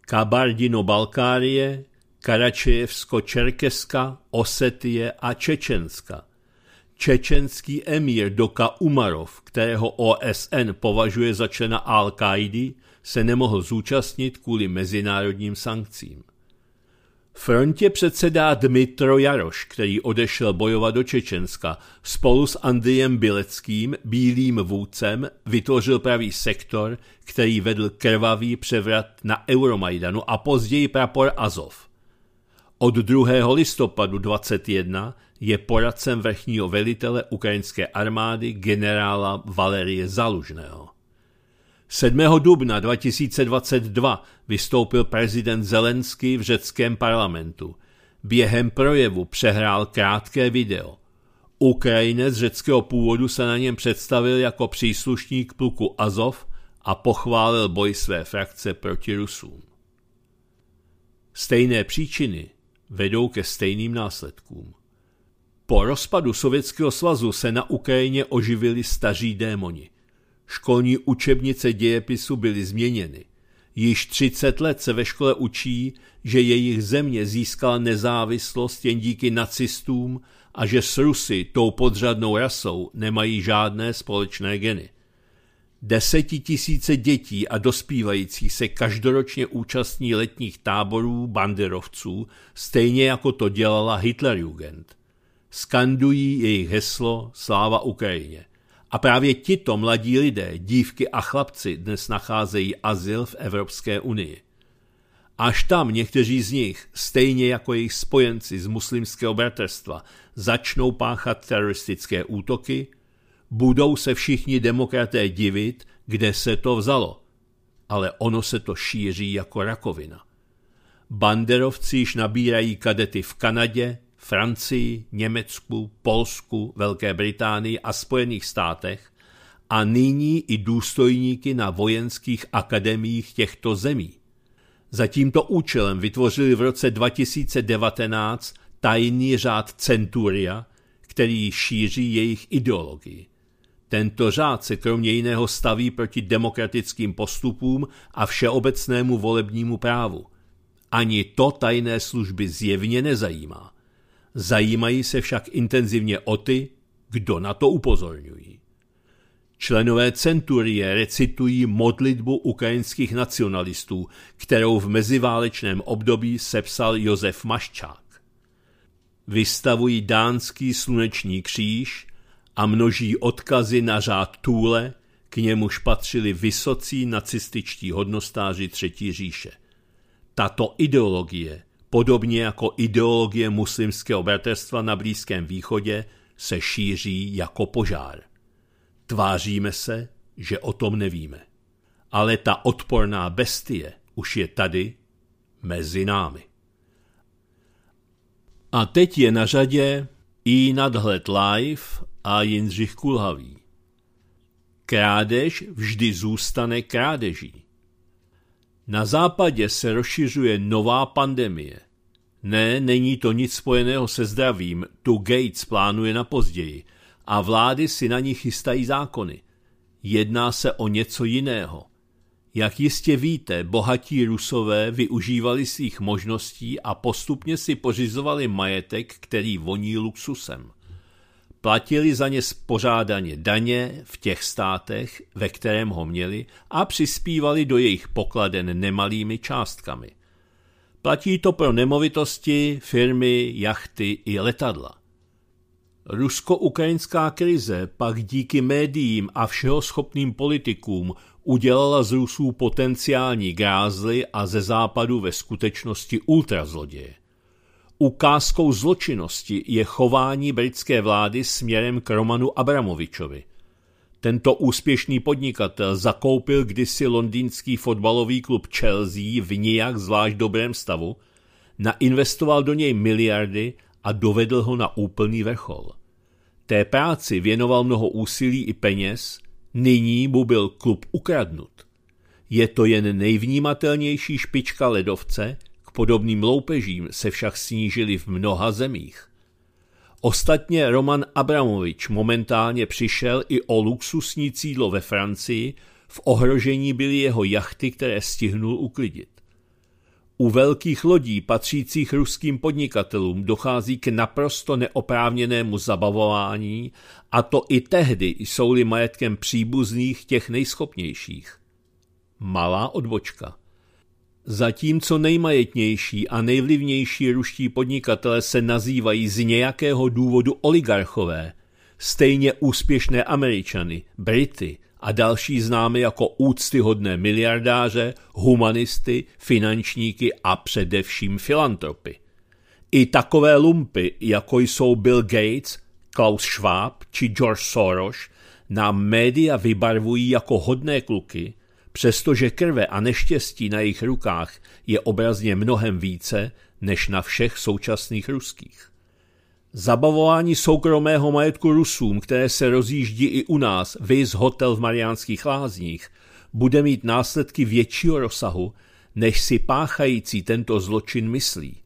Kabardino-Balkárie, Karačejevsko-Čerkeska, Osetie a Čečenska. Čečenský emír Doka Umarov, kterého OSN považuje za člena al kaidy se nemohl zúčastnit kvůli mezinárodním sankcím. Frontě předsedá Dmitro Jaroš, který odešel bojovat do Čečenska. Spolu s Andriem Bileckým, bílým vůdcem, vytvořil pravý sektor, který vedl krvavý převrat na Euromajdanu a později prapor Azov. Od 2. listopadu 21 je poradcem vrchního velitele ukrajinské armády generála Valerie Zalužného. 7. dubna 2022 vystoupil prezident Zelenský v řeckém parlamentu. Během projevu přehrál krátké video. Ukrajinec řeckého původu se na něm představil jako příslušník pluku Azov a pochválil boj své frakce proti Rusům. Stejné příčiny vedou ke stejným následkům. Po rozpadu Sovětského svazu se na Ukrajině oživili staří démoni – Školní učebnice dějepisu byly změněny. Již 30 let se ve škole učí, že jejich země získala nezávislost jen díky nacistům a že s Rusy, tou podřadnou rasou, nemají žádné společné geny. Desetitisíce dětí a dospívajících se každoročně účastní letních táborů banderovců, stejně jako to dělala Hitlerjugend. Skandují jejich heslo Sláva Ukrajině – a právě tito mladí lidé, dívky a chlapci, dnes nacházejí azyl v Evropské unii. Až tam někteří z nich, stejně jako jejich spojenci z muslimského bratrstva, začnou páchat teroristické útoky, budou se všichni demokraté divit, kde se to vzalo. Ale ono se to šíří jako rakovina. Banderovci již nabírají kadety v Kanadě, Francii, Německu, Polsku, Velké Británii a Spojených státech a nyní i důstojníky na vojenských akademiích těchto zemí. Za tímto účelem vytvořili v roce 2019 tajný řád Centuria, který šíří jejich ideologii. Tento řád se kromě jiného staví proti demokratickým postupům a všeobecnému volebnímu právu. Ani to tajné služby zjevně nezajímá zajímají se však intenzivně o ty, kdo na to upozorňují. Členové centurie recitují modlitbu ukrajinských nacionalistů, kterou v meziválečném období sepsal Josef Maščák. Vystavují dánský sluneční kříž a množí odkazy na řád Tůle, k němuž patřili vysocí nacističtí hodnostáři Třetí říše. Tato ideologie podobně jako ideologie muslimského bratrstva na Blízkém východě, se šíří jako požár. Tváříme se, že o tom nevíme. Ale ta odporná bestie už je tady, mezi námi. A teď je na řadě i nadhled live a Jindřich Kulhavý. Krádež vždy zůstane krádeží. Na západě se rozšiřuje nová pandemie. Ne, není to nic spojeného se zdravím, tu Gates plánuje na později a vlády si na ní chystají zákony. Jedná se o něco jiného. Jak jistě víte, bohatí rusové využívali svých možností a postupně si pořizovali majetek, který voní luxusem platili za ně spořádaně daně v těch státech, ve kterém ho měli, a přispívali do jejich pokladen nemalými částkami. Platí to pro nemovitosti, firmy, jachty i letadla. Rusko-ukrajinská krize pak díky médiím a všeho schopným politikům udělala z Rusů potenciální grázly a ze západu ve skutečnosti ultrazloděje. Ukázkou zločinnosti je chování britské vlády směrem k Romanu Abramovičovi. Tento úspěšný podnikatel zakoupil kdysi londýnský fotbalový klub Chelsea v nijak zvlášť dobrém stavu, nainvestoval do něj miliardy a dovedl ho na úplný vrchol. Té práci věnoval mnoho úsilí i peněz, nyní mu byl klub ukradnut. Je to jen nejvnímatelnější špička ledovce, podobným loupežím se však snížily v mnoha zemích. Ostatně Roman Abramovič momentálně přišel i o luxusní cídlo ve Francii, v ohrožení byly jeho jachty, které stihnul uklidit. U velkých lodí patřících ruským podnikatelům dochází k naprosto neoprávněnému zabavování, a to i tehdy jsou-li majetkem příbuzných těch nejschopnějších. Malá odbočka – Zatímco nejmajetnější a nejvlivnější ruští podnikatele se nazývají z nějakého důvodu oligarchové, stejně úspěšné Američany, Brity a další známy jako úctyhodné miliardáře, humanisty, finančníky a především filantropy. I takové lumpy, jako jsou Bill Gates, Klaus Schwab či George Soros, nám média vybarvují jako hodné kluky, přestože krve a neštěstí na jejich rukách je obrazně mnohem více než na všech současných ruských. Zabavování soukromého majetku Rusům, které se rozjíždí i u nás, viz hotel v Mariánských lázních, bude mít následky většího rozsahu, než si páchající tento zločin myslí.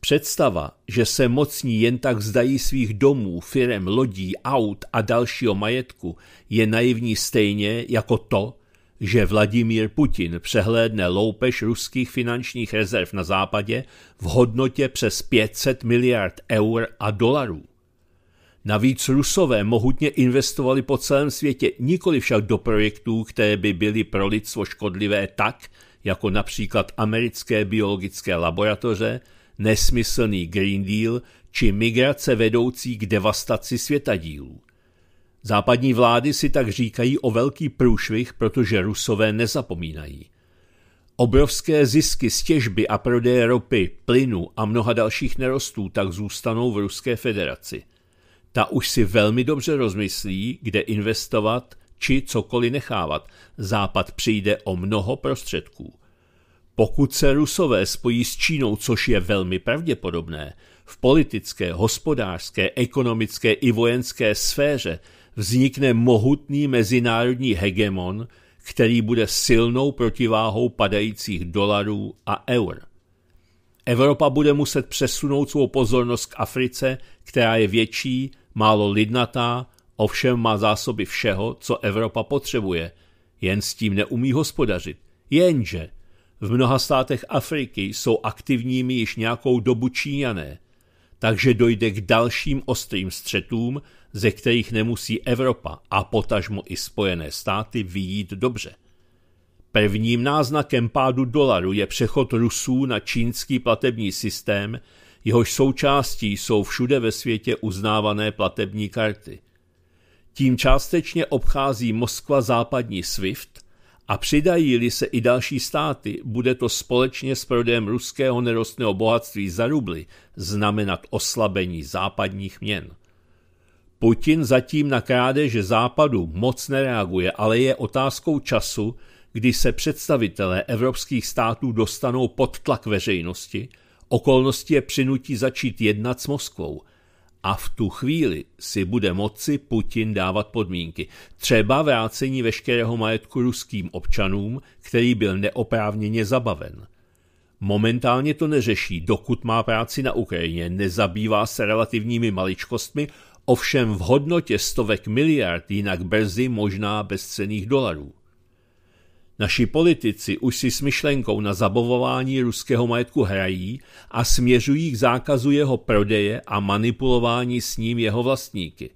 Představa, že se mocní jen tak zdají svých domů, firem, lodí, aut a dalšího majetku, je naivní stejně jako to, že Vladimír Putin přehlédne loupež ruských finančních rezerv na západě v hodnotě přes 500 miliard eur a dolarů. Navíc Rusové mohutně investovali po celém světě nikoli však do projektů, které by byly pro lidstvo škodlivé tak, jako například americké biologické laboratoře, nesmyslný Green Deal či migrace vedoucí k devastaci světadílů. Západní vlády si tak říkají o velký průšvih, protože rusové nezapomínají. Obrovské zisky z těžby a prodeje ropy, plynu a mnoha dalších nerostů tak zůstanou v Ruské federaci. Ta už si velmi dobře rozmyslí, kde investovat či cokoliv nechávat. Západ přijde o mnoho prostředků. Pokud se Rusové spojí s Čínou, což je velmi pravděpodobné, v politické, hospodářské, ekonomické i vojenské sféře vznikne mohutný mezinárodní hegemon, který bude silnou protiváhou padajících dolarů a eur. Evropa bude muset přesunout svou pozornost k Africe, která je větší, málo lidnatá, ovšem má zásoby všeho, co Evropa potřebuje, jen s tím neumí hospodařit. Jenže v mnoha státech Afriky jsou aktivními již nějakou dobu Číňané – takže dojde k dalším ostrým střetům, ze kterých nemusí Evropa a potažmo i Spojené státy vyjít dobře. Prvním náznakem pádu dolaru je přechod Rusů na čínský platební systém, jehož součástí jsou všude ve světě uznávané platební karty. Tím částečně obchází Moskva západní SWIFT – a přidají-li se i další státy, bude to společně s prodejem ruského nerostného bohatství za rubly znamenat oslabení západních měn. Putin zatím na krádeže západu moc nereaguje, ale je otázkou času, kdy se představitelé evropských států dostanou pod tlak veřejnosti, okolnosti je přinutí začít jednat s Moskvou – a v tu chvíli si bude moci Putin dávat podmínky. Třeba vrácení veškerého majetku ruským občanům, který byl neoprávněně zabaven. Momentálně to neřeší, dokud má práci na Ukrajině, nezabývá se relativními maličkostmi, ovšem v hodnotě stovek miliard, jinak brzy možná bezcených dolarů. Naši politici už si s myšlenkou na zabavování ruského majetku hrají a směřují k zákazu jeho prodeje a manipulování s ním jeho vlastníky.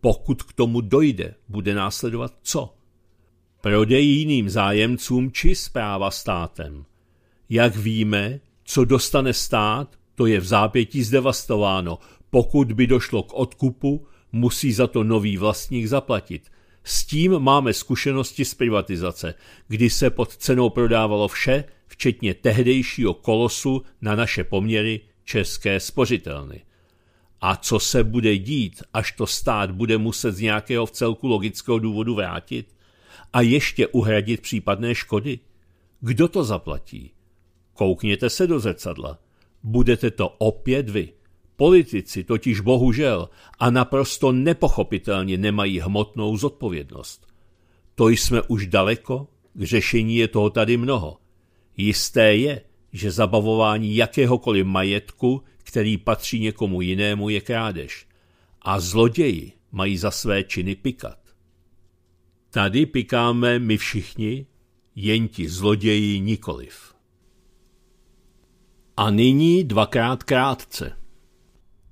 Pokud k tomu dojde, bude následovat co? Prodej jiným zájemcům či zpráva státem. Jak víme, co dostane stát, to je v zápětí zdevastováno. Pokud by došlo k odkupu, musí za to nový vlastník zaplatit – s tím máme zkušenosti z privatizace, kdy se pod cenou prodávalo vše, včetně tehdejšího kolosu na naše poměry české spořitelny. A co se bude dít, až to stát bude muset z nějakého vcelku logického důvodu vrátit? A ještě uhradit případné škody? Kdo to zaplatí? Koukněte se do zrcadla. Budete to opět vy. Politici totiž bohužel a naprosto nepochopitelně nemají hmotnou zodpovědnost. To jsme už daleko, k řešení je toho tady mnoho. Jisté je, že zabavování jakéhokoliv majetku, který patří někomu jinému, je krádež. A zloději mají za své činy pikat. Tady pikáme my všichni, jen ti zloději nikoliv. A nyní dvakrát krátce.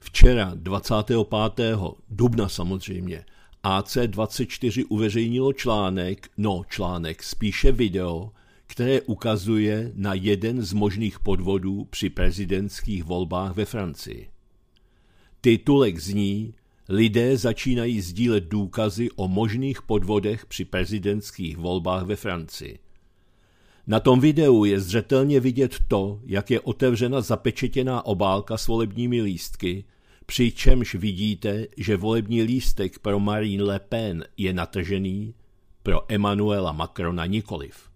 Včera, 25. dubna samozřejmě, AC24 uveřejnilo článek, no článek, spíše video, které ukazuje na jeden z možných podvodů při prezidentských volbách ve Francii. Titulek zní Lidé začínají sdílet důkazy o možných podvodech při prezidentských volbách ve Francii. Na tom videu je zřetelně vidět to, jak je otevřena zapečetěná obálka s volebními lístky, přičemž vidíte, že volební lístek pro Marine Le Pen je natržený, pro Emmanuela Macrona nikoliv.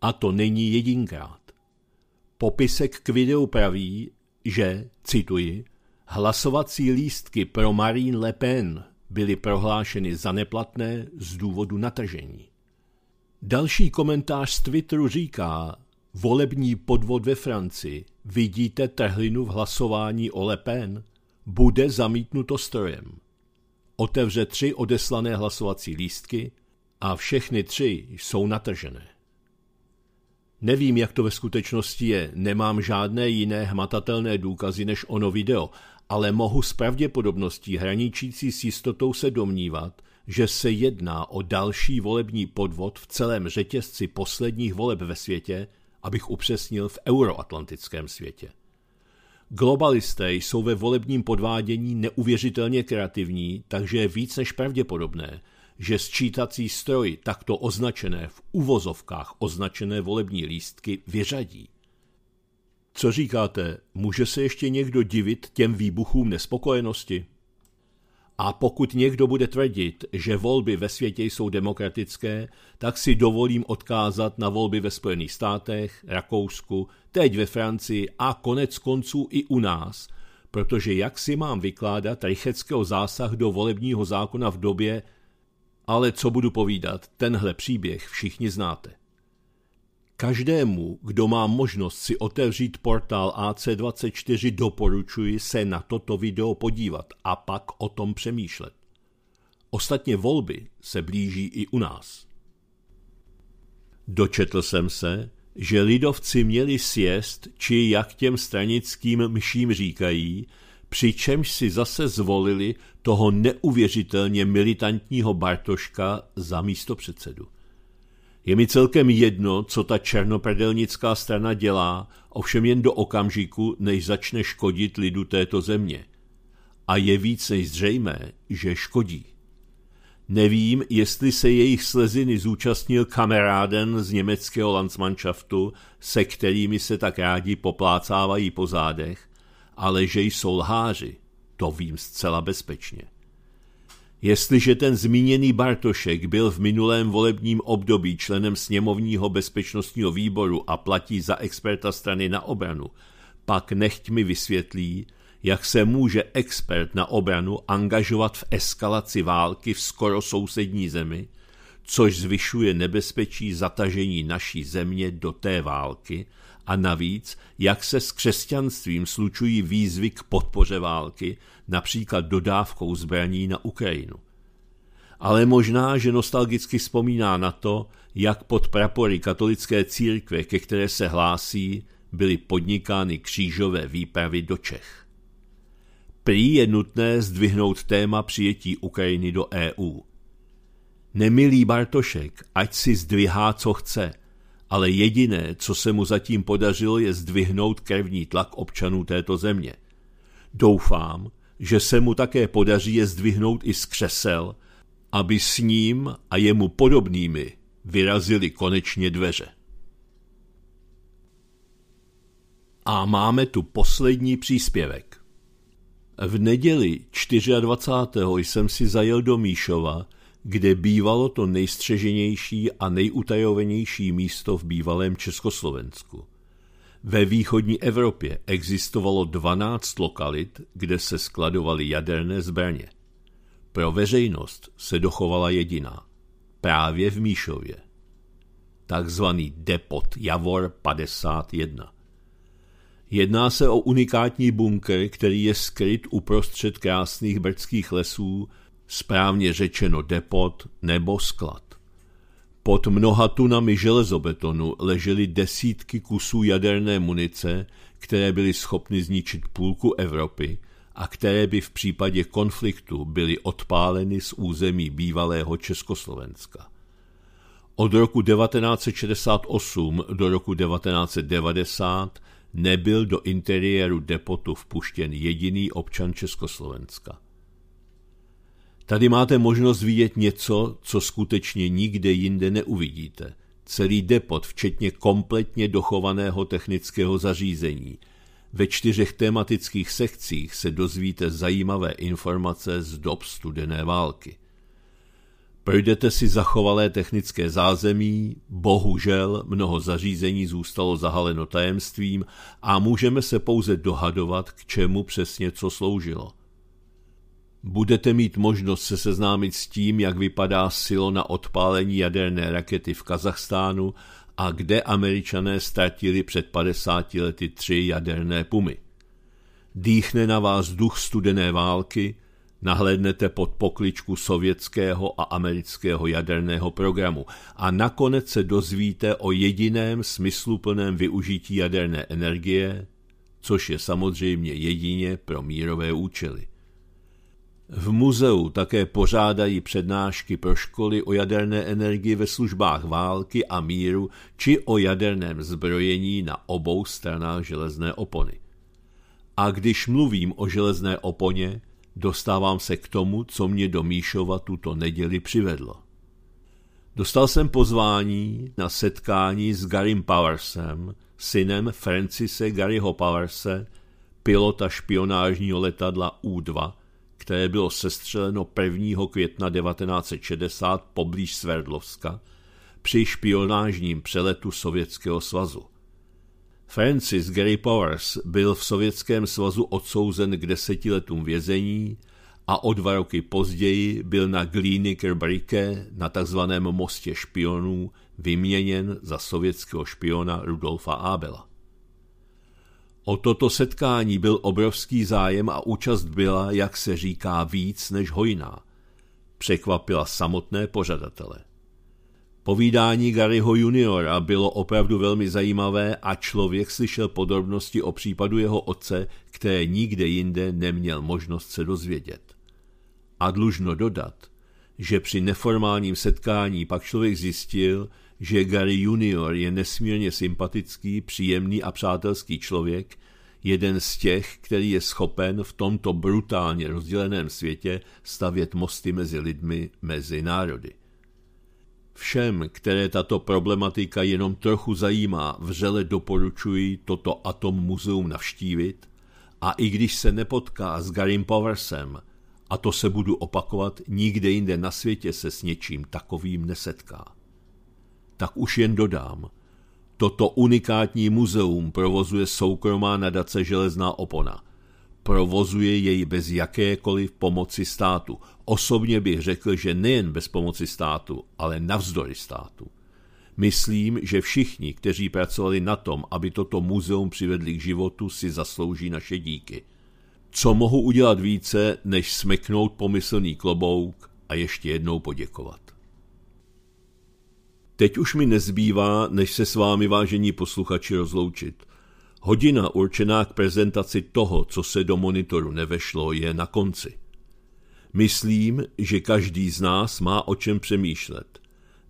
A to není jedinkrát. Popisek k videu praví, že, cituji, hlasovací lístky pro Marine Le Pen byly prohlášeny za neplatné z důvodu natržení. Další komentář z Twitteru říká, volební podvod ve Francii, vidíte trhlinu v hlasování o Le Pen, bude zamítnuto strojem. Otevře tři odeslané hlasovací lístky a všechny tři jsou natržené. Nevím, jak to ve skutečnosti je, nemám žádné jiné hmatatelné důkazy než ono video, ale mohu s pravděpodobností hraničící s jistotou se domnívat, že se jedná o další volební podvod v celém řetězci posledních voleb ve světě, abych upřesnil v euroatlantickém světě. Globalisté jsou ve volebním podvádění neuvěřitelně kreativní, takže je víc než pravděpodobné, že sčítací stroj takto označené v uvozovkách označené volební lístky vyřadí. Co říkáte, může se ještě někdo divit těm výbuchům nespokojenosti? A pokud někdo bude tvrdit, že volby ve světě jsou demokratické, tak si dovolím odkázat na volby ve Spojených státech, Rakousku, teď ve Francii a konec konců i u nás, protože jak si mám vykládat rycheckého zásah do volebního zákona v době, ale co budu povídat, tenhle příběh všichni znáte. Každému, kdo má možnost si otevřít portál AC24, doporučuji se na toto video podívat a pak o tom přemýšlet. Ostatně volby se blíží i u nás. Dočetl jsem se, že lidovci měli sjest, či jak těm stranickým mším říkají, přičemž si zase zvolili toho neuvěřitelně militantního Bartoška za místo předsedu. Je mi celkem jedno, co ta černopredelnická strana dělá, ovšem jen do okamžiku, než začne škodit lidu této země. A je víc než zřejmé, že škodí. Nevím, jestli se jejich sleziny zúčastnil kamaráden z německého landsmanšaftu, se kterými se tak rádi poplácávají po zádech, ale že jsou lháři, to vím zcela bezpečně. Jestliže ten zmíněný Bartošek byl v minulém volebním období členem sněmovního bezpečnostního výboru a platí za experta strany na obranu, pak nechť mi vysvětlí, jak se může expert na obranu angažovat v eskalaci války v skoro sousední zemi, což zvyšuje nebezpečí zatažení naší země do té války a navíc, jak se s křesťanstvím slučují výzvy k podpoře války, například dodávkou zbraní na Ukrajinu. Ale možná, že nostalgicky vzpomíná na to, jak pod prapory katolické církve, ke které se hlásí, byly podnikány křížové výpravy do Čech. Prý je nutné zdvihnout téma přijetí Ukrajiny do EU. Nemilý Bartošek, ať si zdvihá, co chce, ale jediné, co se mu zatím podařilo, je zdvihnout krevní tlak občanů této země. Doufám, že se mu také podaří je zdvihnout i z křesel, aby s ním a jemu podobnými vyrazili konečně dveře. A máme tu poslední příspěvek. V neděli 24. jsem si zajel do Míšova, kde bývalo to nejstřeženější a nejutajovenější místo v bývalém Československu. Ve východní Evropě existovalo 12 lokalit, kde se skladovaly jaderné zbraně. Pro veřejnost se dochovala jediná, právě v Míšově. Takzvaný depot Javor 51. Jedná se o unikátní bunker, který je skryt uprostřed krásných brdských lesů, správně řečeno depot nebo sklad. Pod mnoha tunami železobetonu ležely desítky kusů jaderné munice, které byly schopny zničit půlku Evropy a které by v případě konfliktu byly odpáleny z území bývalého Československa. Od roku 1968 do roku 1990 nebyl do interiéru depotu vpuštěn jediný občan Československa. Tady máte možnost vidět něco, co skutečně nikde jinde neuvidíte. Celý depot, včetně kompletně dochovaného technického zařízení. Ve čtyřech tematických sekcích se dozvíte zajímavé informace z dob studené války. Projdete si zachovalé technické zázemí, bohužel mnoho zařízení zůstalo zahaleno tajemstvím a můžeme se pouze dohadovat, k čemu přesně co sloužilo – Budete mít možnost se seznámit s tím, jak vypadá silo na odpálení jaderné rakety v Kazachstánu a kde američané ztratili před 50 lety tři jaderné pumy. Dýchne na vás duch studené války, nahlédnete pod pokličku sovětského a amerického jaderného programu a nakonec se dozvíte o jediném smysluplném využití jaderné energie, což je samozřejmě jedině pro mírové účely. V muzeu také pořádají přednášky pro školy o jaderné energii ve službách války a míru či o jaderném zbrojení na obou stranách železné opony. A když mluvím o železné oponě, dostávám se k tomu, co mě do Míšova tuto neděli přivedlo. Dostal jsem pozvání na setkání s Garym Powersem, synem Francise Garyho Powerse, pilota špionážního letadla U-2, které bylo sestřeleno 1. května 1960 poblíž Sverdlovska při špionážním přeletu Sovětského svazu. Francis Gary Powers byl v Sovětském svazu odsouzen k deseti letům vězení a o dva roky později byl na Glíny-Kerbrike na tzv. mostě špionů vyměněn za sovětského špiona Rudolfa Abela. O toto setkání byl obrovský zájem a účast byla, jak se říká, víc než hojná. Překvapila samotné pořadatele. Povídání Garyho juniora bylo opravdu velmi zajímavé a člověk slyšel podrobnosti o případu jeho otce, které nikde jinde neměl možnost se dozvědět. A dlužno dodat, že při neformálním setkání pak člověk zjistil, že Gary junior je nesmírně sympatický, příjemný a přátelský člověk, jeden z těch, který je schopen v tomto brutálně rozděleném světě stavět mosty mezi lidmi, mezi národy. Všem, které tato problematika jenom trochu zajímá, vřele doporučuji toto Atom muzeum navštívit a i když se nepotká s Garym Powersem, a to se budu opakovat, nikde jinde na světě se s něčím takovým nesetká tak už jen dodám. Toto unikátní muzeum provozuje soukromá nadace Železná opona. Provozuje jej bez jakékoliv pomoci státu. Osobně bych řekl, že nejen bez pomoci státu, ale navzdory státu. Myslím, že všichni, kteří pracovali na tom, aby toto muzeum přivedli k životu, si zaslouží naše díky. Co mohu udělat více, než smeknout pomyslný klobouk a ještě jednou poděkovat? Teď už mi nezbývá, než se s vámi, vážení posluchači, rozloučit. Hodina určená k prezentaci toho, co se do monitoru nevešlo, je na konci. Myslím, že každý z nás má o čem přemýšlet.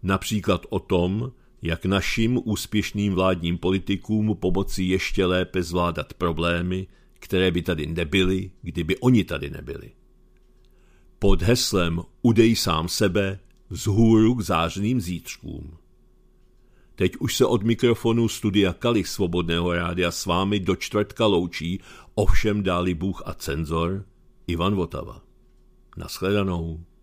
Například o tom, jak našim úspěšným vládním politikům pomoci ještě lépe zvládat problémy, které by tady nebyly, kdyby oni tady nebyli. Pod heslem Udej sám sebe vzhůru k zářným zítřkům. Teď už se od mikrofonu studia Kali Svobodného rádia s vámi do čtvrtka loučí, ovšem dáli Bůh a cenzor, Ivan Votava. Naschledanou.